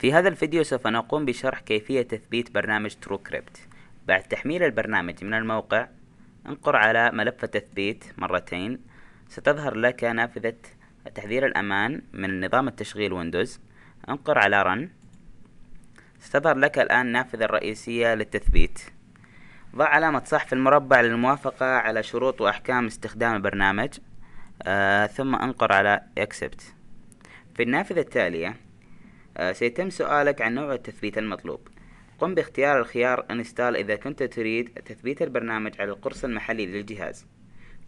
في هذا الفيديو سوف نقوم بشرح كيفية تثبيت برنامج TrueCrypt بعد تحميل البرنامج من الموقع انقر على ملف التثبيت مرتين ستظهر لك نافذة تحذير الأمان من نظام التشغيل ويندوز انقر على Run ستظهر لك الآن النافذة الرئيسية للتثبيت ضع علامة صح في المربع للموافقة على شروط وأحكام استخدام البرنامج آه ثم انقر على Accept في النافذة التالية آه، سيتم سؤالك عن نوع التثبيت المطلوب قم باختيار الخيار انستال إذا كنت تريد تثبيت البرنامج على القرص المحلي للجهاز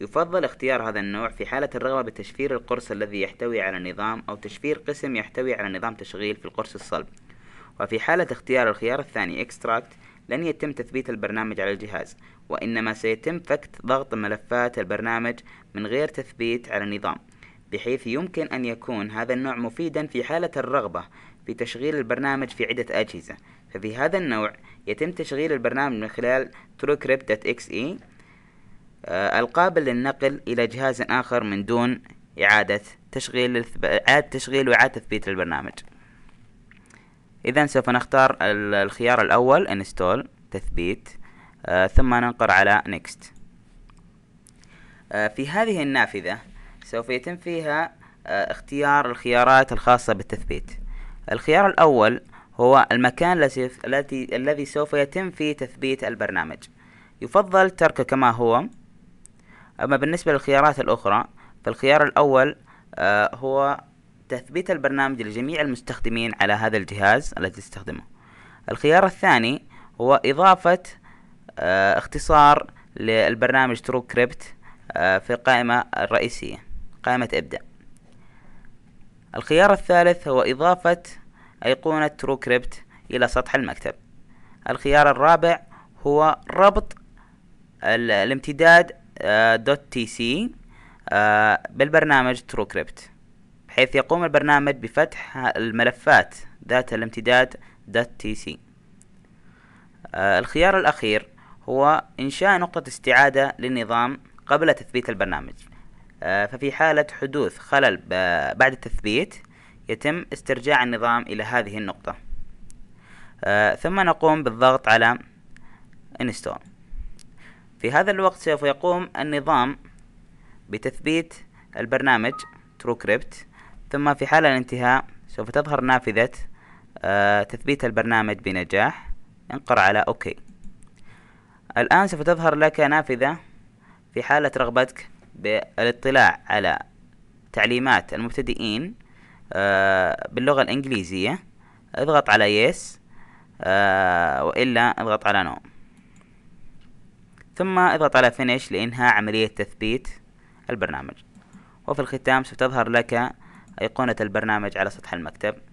يفضل اختيار هذا النوع في حالة الرغبة بتشفير القرص الذي يحتوي على نظام أو تشفير قسم يحتوي على نظام تشغيل في القرص الصلب وفي حالة اختيار الخيار الثاني Extract لن يتم تثبيت البرنامج على الجهاز وإنما سيتم فك ضغط ملفات البرنامج من غير تثبيت على النظام بحيث يمكن أن يكون هذا النوع مفيدا في حالة الرغبة في تشغيل البرنامج في عدة أجهزة ففي هذا النوع يتم تشغيل البرنامج من خلال truecrypt.exe القابل آه، للنقل إلى جهاز آخر من دون إعادة تشغيل إعادة تشغيل وإعادة تثبيت البرنامج إذا سوف نختار الخيار الأول install تثبيت آه، ثم ننقر على next آه، في هذه النافذة سوف يتم فيها اختيار الخيارات الخاصة بالتثبيت الخيار الأول هو المكان الذي الذي سوف يتم فيه تثبيت البرنامج يفضل تركه كما هو أما بالنسبة للخيارات الأخرى فالخيار الأول آه، هو تثبيت البرنامج لجميع المستخدمين على هذا الجهاز الذي تستخدمه الخيار الثاني هو إضافة آه، اختصار للبرنامج TrueCrypt آه، في القائمة الرئيسية قائمة ابدأ الخيار الثالث هو إضافة أيقونة TrueCrypt إلى سطح المكتب الخيار الرابع هو ربط الامتداد آه، دوت تي سي آه، بالبرنامج TrueCrypt بحيث يقوم البرنامج بفتح الملفات ذات الامتداد دوت تي سي آه، الخيار الأخير هو إنشاء نقطة استعادة للنظام قبل تثبيت البرنامج آه، ففي حالة حدوث خلل بعد التثبيت يتم استرجاع النظام إلى هذه النقطة آه، ثم نقوم بالضغط على انستول في هذا الوقت سوف يقوم النظام بتثبيت البرنامج TrueCrypt ثم في حال الانتهاء سوف تظهر نافذة آه، تثبيت البرنامج بنجاح انقر على اوكي الآن سوف تظهر لك نافذة في حالة رغبتك بالاطلاع على تعليمات المبتدئين آه، باللغة الإنجليزية اضغط على yes آه، وإلا اضغط على no ثم اضغط على فينيش لإنهاء عملية تثبيت البرنامج وفي الختام ستظهر لك أيقونة البرنامج على سطح المكتب